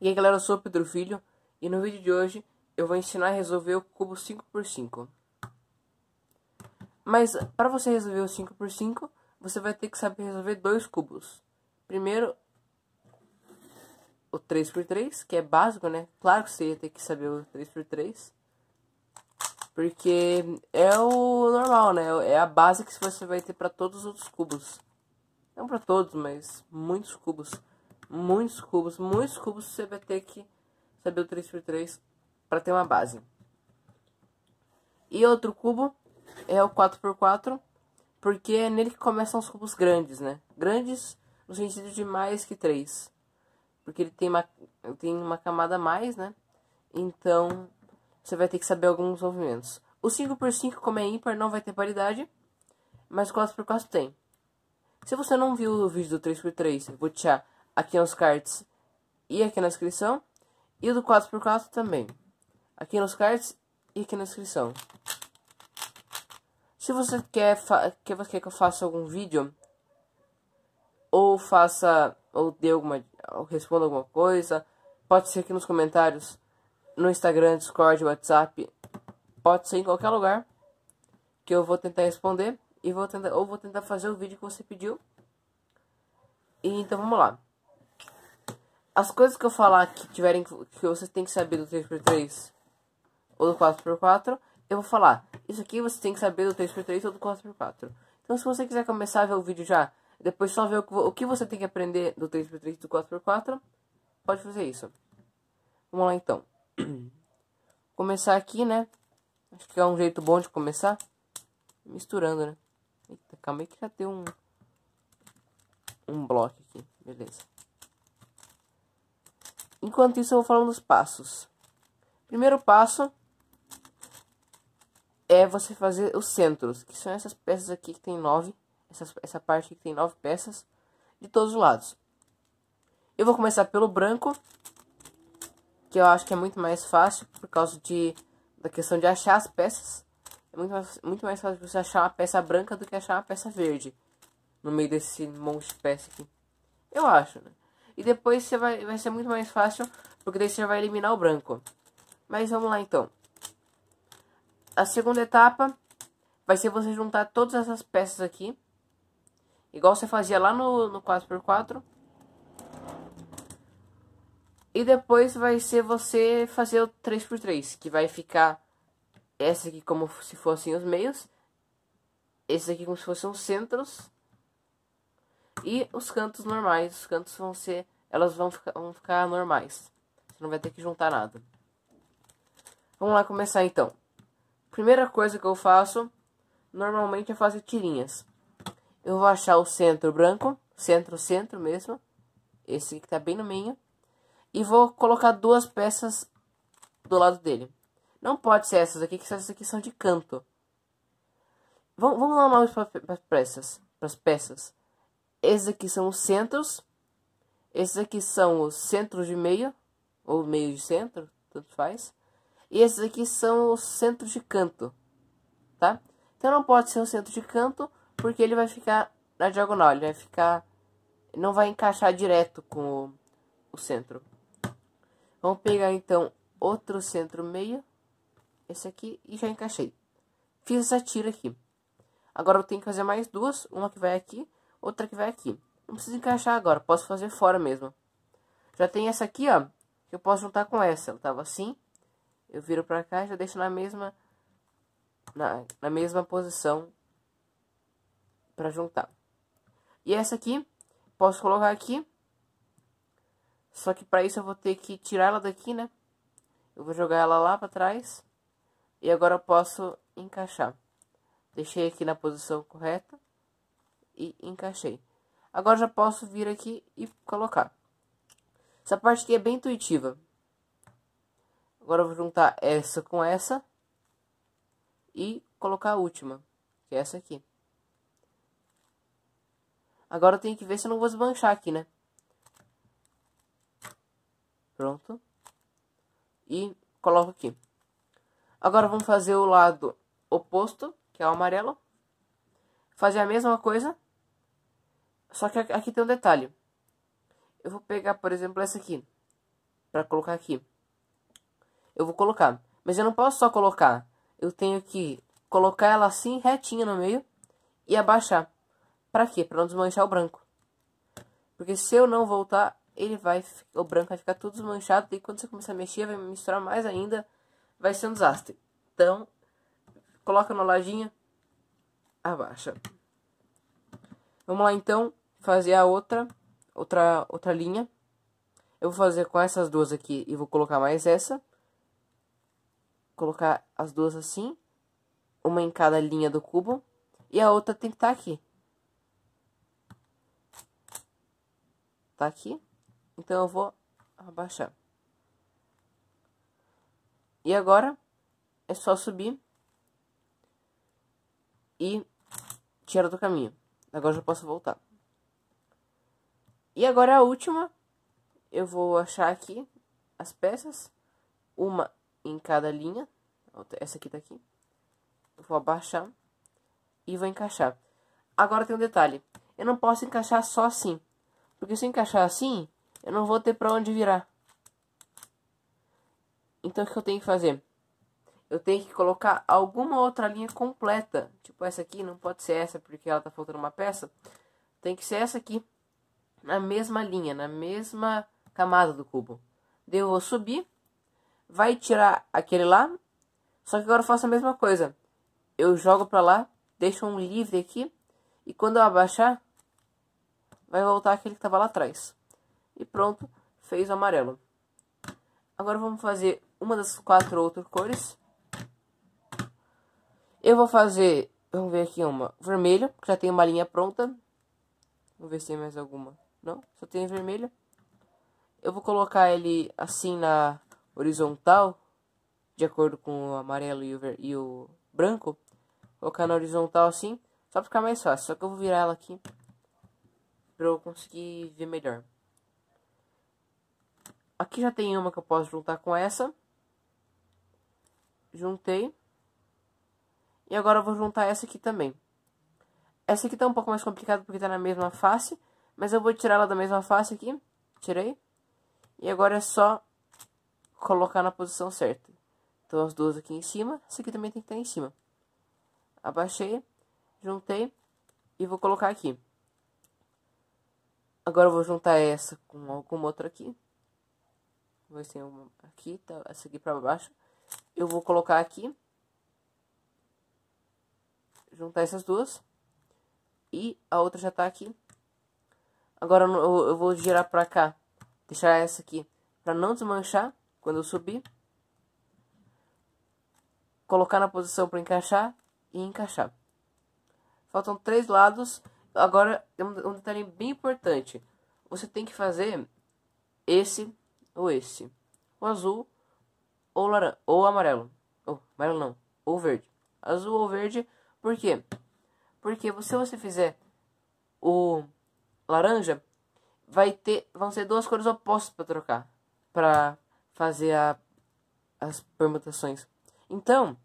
E aí galera, eu sou o Pedro Filho e no vídeo de hoje eu vou ensinar a resolver o cubo 5x5. Mas para você resolver o 5x5, você vai ter que saber resolver dois cubos. Primeiro, o 3x3, que é básico, né? Claro que você ia ter que saber o 3x3, porque é o normal, né? É a base que você vai ter para todos os outros cubos. Não para todos, mas muitos cubos muitos cubos, muitos cubos você vai ter que saber o 3x3 para ter uma base. E outro cubo é o 4x4, porque é nele que começam os cubos grandes, né? Grandes no sentido de mais que 3. Porque ele tem uma, tem uma camada a mais, né? Então, você vai ter que saber alguns movimentos. O 5x5, como é ímpar, não vai ter paridade, mas o 4x4 tem. Se você não viu o vídeo do 3x3, eu vou deixar aqui nos é cards e aqui na descrição. E o do 4x4 também, aqui nos cards e aqui na descrição. Se você quer que você que eu faça algum vídeo ou faça ou dê alguma ou responda alguma coisa, pode ser aqui nos comentários, no Instagram, Discord, WhatsApp, pode ser em qualquer lugar que eu vou tentar responder e vou tentar ou vou tentar fazer o vídeo que você pediu. E então vamos lá. As coisas que eu falar que tiverem que vocês têm que saber do 3x3 ou do 4x4, eu vou falar. Isso aqui você tem que saber do 3x3 ou do 4x4. Então, se você quiser começar a ver o vídeo já, depois só ver o que, você tem que aprender do 3x3 e do 4x4, pode fazer isso. Vamos lá então. começar aqui, né? Acho que é um jeito bom de começar. Misturando, né? Eita, calma aí que já tem um, um bloco aqui. Beleza. Enquanto isso, eu vou falando dos passos. Primeiro passo é você fazer os centros, que são essas peças aqui que tem nove, essas, essa parte que tem nove peças de todos os lados. Eu vou começar pelo branco, que eu acho que é muito mais fácil por causa de da questão de achar as peças. É muito mais, muito mais fácil você achar uma peça branca do que achar uma peça verde no meio desse monte de peça aqui. Eu acho, né? E depois você vai, vai ser muito mais fácil, porque daí você vai eliminar o branco. Mas vamos lá então. A segunda etapa vai ser você juntar todas essas peças aqui. Igual você fazia lá no, no 4x4. E depois vai ser você fazer o 3x3, que vai ficar essa aqui como se fossem os meios. Esse aqui como se fossem os centros. E os cantos normais, os cantos vão ser, elas vão ficar, vão ficar normais. Você não vai ter que juntar nada. Vamos lá começar então. Primeira coisa que eu faço, normalmente é fazer tirinhas. Eu vou achar o centro branco, centro, centro mesmo. Esse que tá bem no meio. E vou colocar duas peças do lado dele. Não pode ser essas aqui, que essas aqui são de canto. Vamos, vamos dar um para as peças. Para as peças. Esses aqui são os centros. Esses aqui são os centros de meio, ou meio de centro, tanto faz. E esses aqui são os centros de canto, tá? Então não pode ser o centro de canto, porque ele vai ficar na diagonal, ele vai ficar... Não vai encaixar direto com o, o centro. Vamos pegar então outro centro meio, esse aqui, e já encaixei. Fiz essa tira aqui. Agora eu tenho que fazer mais duas, uma que vai aqui outra que vai aqui. Não preciso encaixar agora, posso fazer fora mesmo. Já tem essa aqui, ó, que eu posso juntar com essa. Ela tá tava assim, eu viro pra cá e já deixo na mesma, na, na mesma posição para juntar. E essa aqui, posso colocar aqui. Só que para isso eu vou ter que tirar ela daqui, né? Eu vou jogar ela lá para trás. E agora eu posso encaixar. Deixei aqui na posição correta e encaixei. Agora já posso vir aqui e colocar. Essa parte aqui é bem intuitiva. Agora eu vou juntar essa com essa. E colocar a última. Que é essa aqui. Agora eu tenho que ver se eu não vou esbanchar aqui, né? Pronto. E coloco aqui. Agora vamos fazer o lado oposto, que é o amarelo. Fazer a mesma coisa. Só que aqui tem um detalhe. Eu vou pegar, por exemplo, essa aqui. Para colocar aqui. Eu vou colocar. Mas eu não posso só colocar. Eu tenho que colocar ela assim, retinha no meio. E abaixar. Para quê? Para não desmanchar o branco. Porque se eu não voltar, ele vai, o branco vai ficar tudo desmanchado. E quando você começar a mexer, vai misturar mais ainda. Vai ser um desastre. Então, coloca na ladinha Abaixa. Vamos lá então fazer a outra, outra, outra linha. Eu vou fazer com essas duas aqui e vou colocar mais essa. Colocar as duas assim, uma em cada linha do cubo, e a outra tem que estar tá aqui. Tá aqui, então eu vou abaixar. E agora é só subir e tirar do caminho. Agora já posso voltar. E agora a última, eu vou achar aqui as peças, uma em cada linha, essa aqui tá aqui, vou abaixar e vou encaixar. Agora tem um detalhe, eu não posso encaixar só assim, porque se eu encaixar assim, eu não vou ter pra onde virar. Então o que eu tenho que fazer? Eu tenho que colocar alguma outra linha completa, tipo essa aqui, não pode ser essa porque ela tá faltando uma peça, tem que ser essa aqui na mesma linha, na mesma camada do cubo. Daí eu vou subir, vai tirar aquele lá, só que agora eu faço a mesma coisa. Eu jogo para lá, deixo um livre aqui, e quando eu abaixar, vai voltar aquele que estava lá atrás. E pronto, fez o amarelo. Agora vamos fazer uma das quatro outras cores. Eu vou fazer, vamos ver aqui uma, vermelho, que já tem uma linha pronta. Vamos ver se tem mais alguma. Não, só tem vermelha. Eu vou colocar ele assim na horizontal, de acordo com o amarelo e o, e o branco. Vou colocar na horizontal assim, só pra ficar mais fácil. Só que eu vou virar ela aqui pra eu conseguir ver melhor. Aqui já tem uma que eu posso juntar com essa. Juntei. E agora eu vou juntar essa aqui também. Essa aqui tá um pouco mais complicada porque tá na mesma face. Mas eu vou tirar ela da mesma face aqui. Tirei. E agora é só colocar na posição certa. Então as duas aqui em cima. Essa aqui também tem que estar em cima. Abaixei. Juntei. E vou colocar aqui. Agora eu vou juntar essa com alguma outra aqui. Vou ter uma aqui, tá, essa aqui pra baixo. Eu vou colocar aqui. Juntar essas duas. E a outra já tá aqui. Agora eu, eu vou girar pra cá. Deixar essa aqui. Pra não desmanchar quando eu subir. Colocar na posição para encaixar e encaixar. Faltam três lados. Agora, um detalhe bem importante. Você tem que fazer esse ou esse. O azul ou laranja, ou amarelo. Ou oh, amarelo não, ou verde. Azul ou verde, por quê? Porque se você fizer o laranja, vai ter, vão ser duas cores opostas para trocar, para fazer a, as permutações. Então,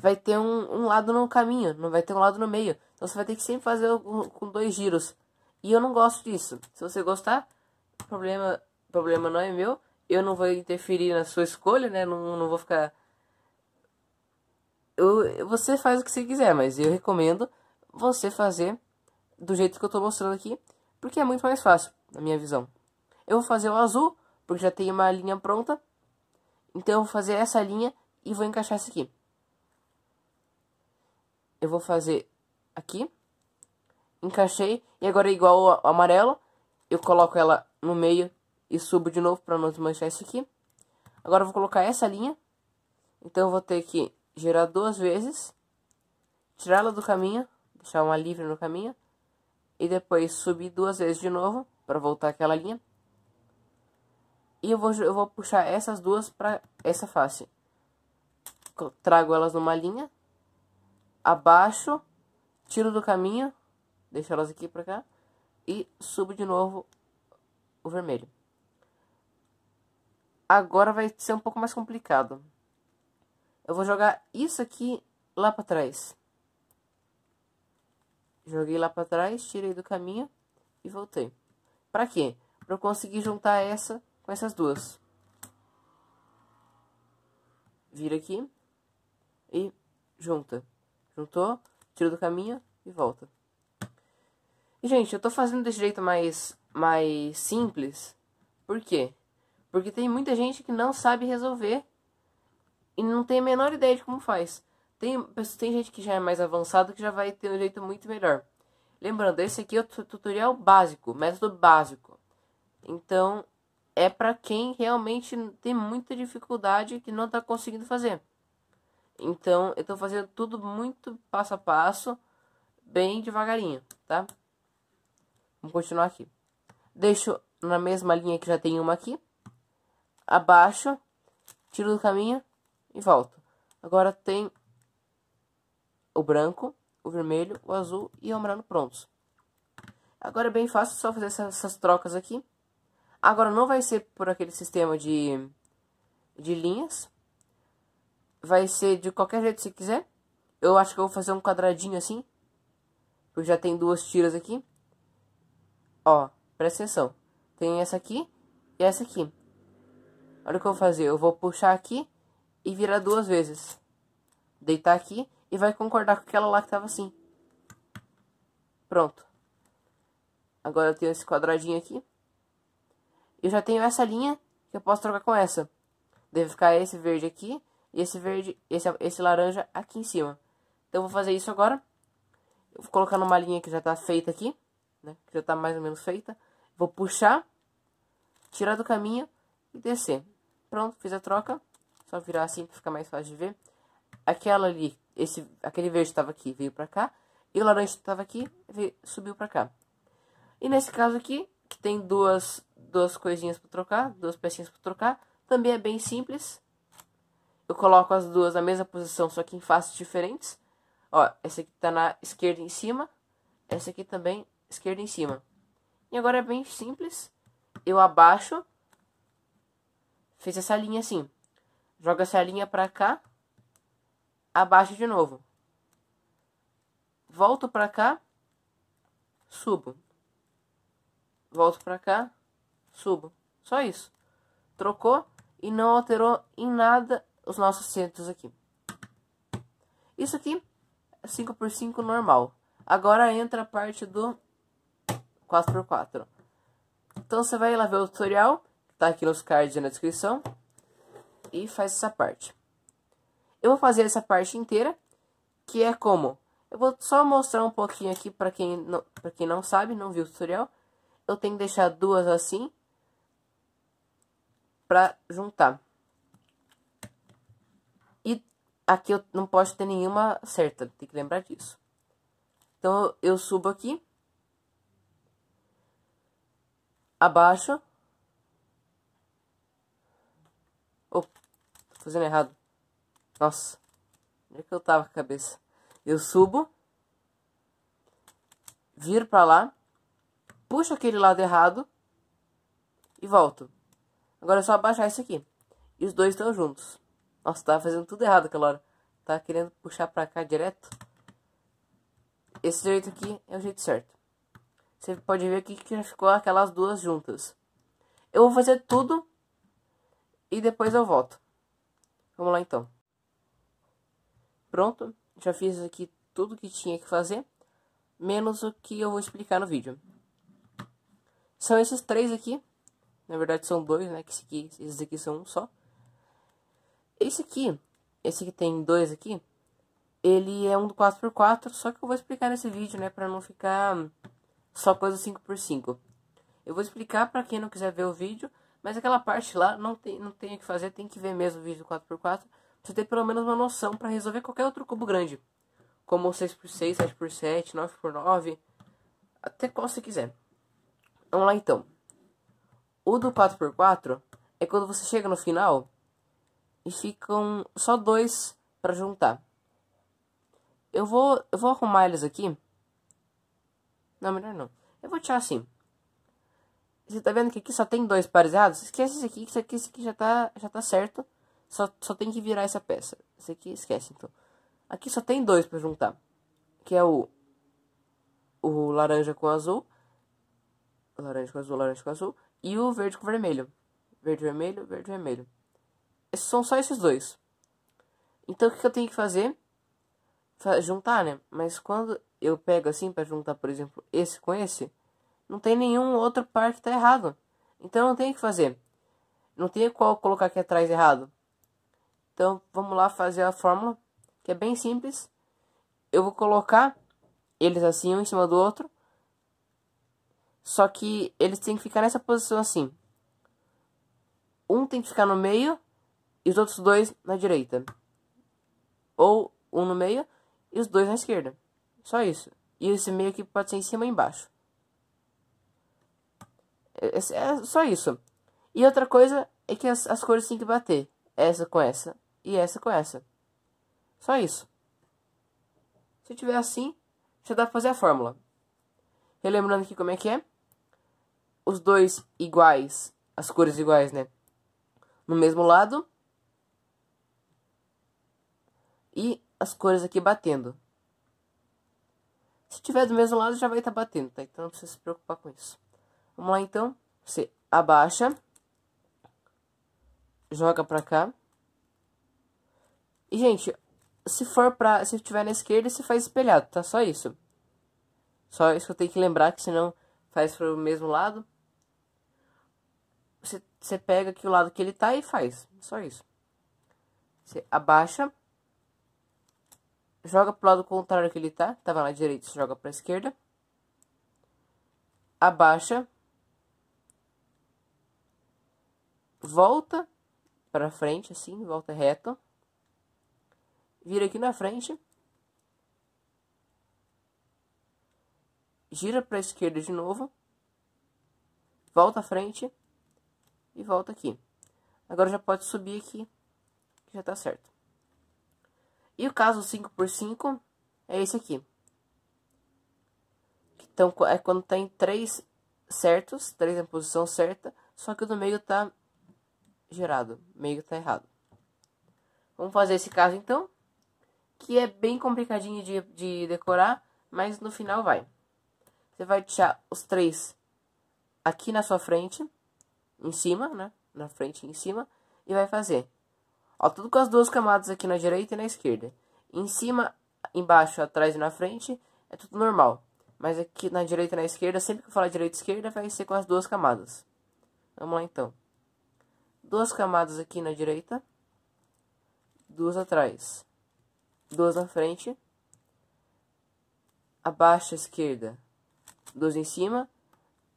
vai ter um, um lado no caminho, não vai ter um lado no meio. Então você vai ter que sempre fazer com, com dois giros. E eu não gosto disso. Se você gostar, problema, problema não é meu. Eu não vou interferir na sua escolha, né? Não, não vou ficar. Eu, você faz o que você quiser, mas eu recomendo você fazer do jeito que eu estou mostrando aqui porque é muito mais fácil, na minha visão. Eu vou fazer o azul, porque já tem uma linha pronta. Então eu vou fazer essa linha e vou encaixar isso aqui. Eu vou fazer aqui. Encaixei. E agora igual ao amarelo. Eu coloco ela no meio e subo de novo para não desmanchar isso aqui. Agora eu vou colocar essa linha. Então eu vou ter que girar duas vezes. Tirá-la do caminho. Deixar uma livre no caminho e depois subir duas vezes de novo para voltar aquela linha. E eu vou, eu vou puxar essas duas para essa face. Trago elas numa linha, abaixo, tiro do caminho, deixo elas aqui para cá e subo de novo o vermelho. Agora vai ser um pouco mais complicado. Eu vou jogar isso aqui lá para trás. Joguei lá para trás, tirei do caminho e voltei. Para quê? Para eu conseguir juntar essa com essas duas. Vira aqui e junta. Juntou, tira do caminho e volta. E, gente, eu tô fazendo desse jeito mais, mais simples. Por quê? Porque tem muita gente que não sabe resolver e não tem a menor ideia de como faz. Tem, tem gente que já é mais avançado que já vai ter um jeito muito melhor. Lembrando, esse aqui é o tutorial básico, método básico. Então, é para quem realmente tem muita dificuldade que não está conseguindo fazer. Então, eu estou fazendo tudo muito passo a passo, bem devagarinho, tá? Vamos continuar aqui. Deixo na mesma linha que já tem uma aqui. Abaixo, tiro do caminho e volto. Agora tem o branco, o vermelho, o azul e o amarelo prontos. Agora é bem fácil só fazer essas trocas aqui. Agora não vai ser por aquele sistema de, de linhas. Vai ser de qualquer jeito se quiser. Eu acho que eu vou fazer um quadradinho assim. Porque já tem duas tiras aqui. Ó, presta atenção. Tem essa aqui e essa aqui. Olha o que eu vou fazer. Eu vou puxar aqui e virar duas vezes. Deitar aqui e vai concordar com aquela lá que estava assim. Pronto. Agora eu tenho esse quadradinho aqui. Eu já tenho essa linha que eu posso trocar com essa. Deve ficar esse verde aqui e esse verde, esse, esse laranja aqui em cima. Então eu vou fazer isso agora. Eu vou colocar numa linha que já está feita aqui, né? Que já está mais ou menos feita. Vou puxar, tirar do caminho e descer. Pronto, fiz a troca. Só virar assim para ficar mais fácil de ver. Aquela ali esse, aquele verde estava aqui, veio para cá, e o laranja estava aqui, veio, subiu para cá. E nesse caso aqui, que tem duas, duas coisinhas para trocar, duas pecinhas para trocar, também é bem simples. Eu coloco as duas na mesma posição, só que em faces diferentes. Ó, essa aqui está na esquerda em cima, essa aqui também esquerda em cima. E agora é bem simples. Eu abaixo, fiz essa linha assim. Joga essa linha para cá abaixo de novo. Volto para cá, subo. Volto para cá, subo. Só isso. Trocou e não alterou em nada os nossos centros aqui. Isso aqui é 5 por 5 normal. Agora entra a parte do 4 por 4 Então você vai lá ver o tutorial, tá aqui nos cards na descrição, e faz essa parte. Eu vou fazer essa parte inteira, que é como. Eu vou só mostrar um pouquinho aqui para quem não, para quem não sabe, não viu o tutorial. Eu tenho que deixar duas assim para juntar. E aqui eu não posso ter nenhuma certa, tem que lembrar disso. Então eu subo aqui abaixo. Oh, tô fazendo errado. Nossa, onde é que eu tava com a cabeça? Eu subo, viro para lá, puxo aquele lado errado e volto. Agora é só abaixar isso aqui. E os dois estão juntos. Nossa, tava fazendo tudo errado aquela hora. Tava querendo puxar pra cá direto. Esse jeito aqui é o jeito certo. Você pode ver aqui que já ficou aquelas duas juntas. Eu vou fazer tudo e depois eu volto. Vamos lá então. Pronto, já fiz aqui tudo que tinha que fazer, menos o que eu vou explicar no vídeo. São esses três aqui, na verdade são dois, né, que esse aqui, esses aqui são um só. Esse aqui, esse que tem dois aqui, ele é um do 4x4, só que eu vou explicar nesse vídeo, né, pra não ficar só coisa 5x5. Eu vou explicar pra quem não quiser ver o vídeo, mas aquela parte lá não tem, não tem o que fazer, tem que ver mesmo o vídeo 4x4, você ter pelo menos uma noção para resolver qualquer outro cubo grande. Como 6x6, 7x7, 9x9, até qual você quiser. Vamos lá então. O do 4x4 é quando você chega no final e ficam só dois para juntar. Eu vou, eu vou arrumar eles aqui. Não, melhor não. Eu vou tirar assim. Você tá vendo que aqui só tem dois pares errados? Esquece esse aqui, que esse aqui, já tá, já tá certo. Só, só tem que virar essa peça. Esse aqui esquece, então. Aqui só tem dois para juntar. Que é o... O laranja com azul. Laranja com azul, laranja com azul. E o verde com vermelho. Verde, vermelho, verde, vermelho. Esses é, são só esses dois. Então, o que, eu tenho que fazer? Fa juntar, né? Mas quando eu pego assim para juntar, por exemplo, esse com esse, não tem nenhum outro par que tá errado. Então, eu não tenho que fazer. Não tem qual colocar aqui atrás errado. Então vamos lá fazer a fórmula, que é bem simples. Eu vou colocar eles assim um em cima do outro. Só que eles têm que ficar nessa posição assim. Um tem que ficar no meio e os outros dois na direita. Ou um no meio e os dois na esquerda. Só isso. E esse meio aqui pode ser em cima ou embaixo. É, é só isso. E outra coisa é que as, as cores têm que bater essa com essa e essa com essa. Só isso. Se tiver assim, já dá pra fazer a fórmula. Relembrando aqui como é que é. Os dois iguais, as cores iguais, né? No mesmo lado. E as cores aqui batendo. Se tiver do mesmo lado, já vai estar tá batendo, tá? Então não precisa se preocupar com isso. Vamos lá, então. Você abaixa joga pra cá. E, gente, se for pra. Se tiver na esquerda, você faz espelhado, tá? Só isso. Só isso que eu tenho que lembrar, que senão faz pro mesmo lado. Você, você pega aqui o lado que ele tá e faz. Só isso. Você abaixa. Joga pro lado contrário que ele tá. Tava tá na direita, você joga pra esquerda. Abaixa. Volta para frente, assim, volta reta. Vira aqui na frente. Gira para a esquerda de novo. Volta à frente. E volta aqui. Agora já pode subir aqui, que já está certo. E o caso 5x5 é esse aqui. Então, é quando tem três certos, três na posição certa, só que no meio tá gerado. Meio tá errado. Vamos fazer esse caso então, que é bem complicadinho de, de decorar, mas no final vai. Você vai deixar os três aqui na sua frente, em cima, né? Na frente em cima, e vai fazer. Ó, tudo com as duas camadas aqui na direita e na esquerda. Em cima, embaixo, atrás e na frente, é tudo normal. Mas aqui na direita e na esquerda, sempre que eu falar direita e esquerda, vai ser com as duas camadas. Vamos lá então duas camadas aqui na direita, duas atrás, duas na frente, abaixo à esquerda, duas em cima,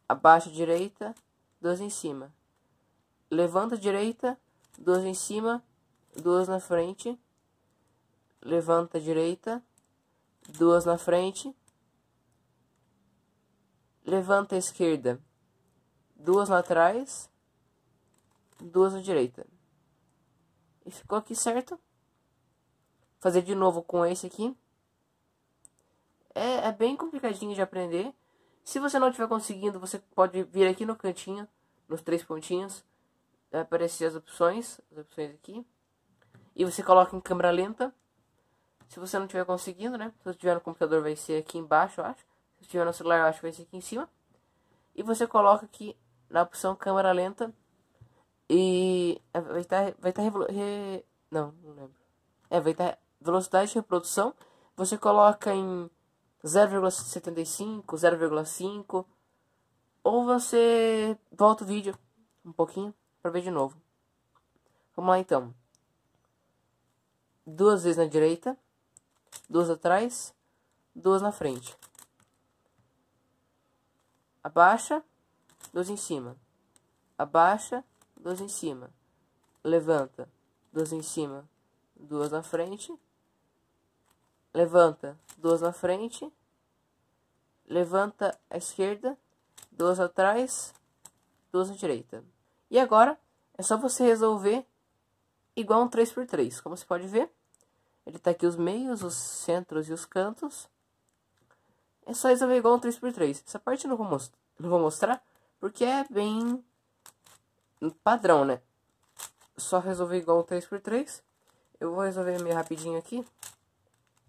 abaixo à direita, duas em cima. Levanta à direita, duas em cima, duas na frente, levanta à direita, duas na frente, levanta à esquerda, duas lá atrás, duas na direita. E ficou aqui certo. Fazer de novo com esse aqui. É, é bem complicadinho de aprender. Se você não estiver conseguindo, você pode vir aqui no cantinho, nos três pontinhos. Vai aparecer as opções, as opções aqui. E você coloca em câmera lenta. Se você não estiver conseguindo, né? Se você estiver no computador, vai ser aqui embaixo, eu acho. Se estiver no celular, eu acho que vai ser aqui em cima. E você coloca aqui na opção câmera lenta e é, vai estar. Tá, vai tá estar re... Não, não lembro. É, vai estar tá, velocidade de reprodução. Você coloca em 0,75, 0,5. Ou você volta o vídeo um pouquinho para ver de novo. Vamos lá então. Duas vezes na direita, duas atrás, duas na frente. Abaixa, duas em cima. Abaixa, duas em cima. Levanta, duas em cima, duas na frente. Levanta, duas na frente. Levanta à esquerda, duas atrás, duas à direita. E agora é só você resolver igual um 3x3. Como você pode ver, ele está aqui os meios, os centros e os cantos. É só resolver igual um 3x3. Essa parte eu não vou, most não vou mostrar, porque é bem padrão, né? Só resolver igual o 3x3. Eu vou resolver meio rapidinho aqui.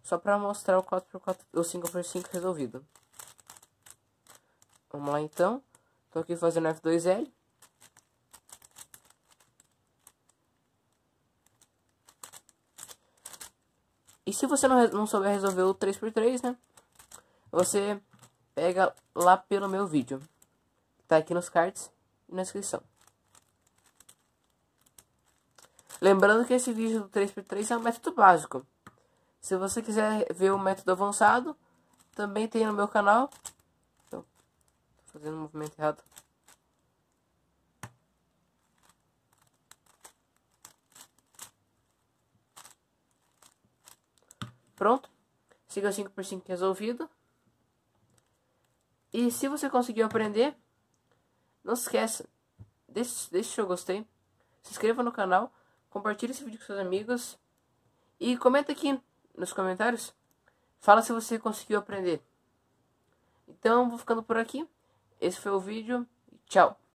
Só pra mostrar o 4x4, o 5x5 resolvido. Vamos lá então. Tô aqui fazendo F2L. E se você não, não souber resolver o 3x3, né? Você pega lá pelo meu vídeo. Tá aqui nos cards e na descrição. Lembrando que esse vídeo do 3x3 é um método básico. Se você quiser ver o método avançado, também tem no meu canal. Estou fazendo um movimento errado. Pronto. Siga 5x5 resolvido. E se você conseguiu aprender, não se esqueça, deixe, deixe seu gostei, se inscreva no canal compartilhe esse vídeo com seus amigos e comenta aqui nos comentários. Fala se você conseguiu aprender. Então, vou ficando por aqui. Esse foi o vídeo. Tchau!